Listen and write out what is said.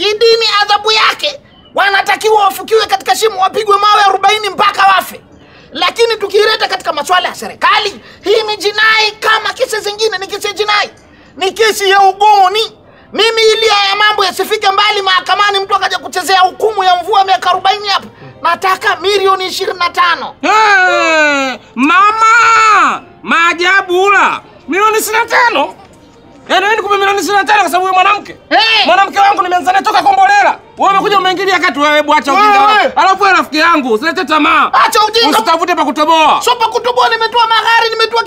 Kidini adhabu yake wanatakiwa wafukiwe katika shimo, wapigwe mawe arobaini mpaka wafe. Lakini tukileta katika masuala ya serikali, hii ni jinai kama kesi zingine, ni kesi ya jinai, ni kesi ya ugoni. Mimi ili haya mambo yasifike mbali mahakamani, mtu akaja kuchezea hukumu ya mvua miaka arobaini hapo nataka milioni ishirini na tano. Hey, mama maajabu ula milioni ishirini na tano. Yaani na Lakini yakati wewe bwacha ujinga. Alafu rafiki yangu, usilete tamaa. Acha ujinga. Usitafute pa kutoboa. Sio pa kutoboa, nimetoa mahari, nimetoa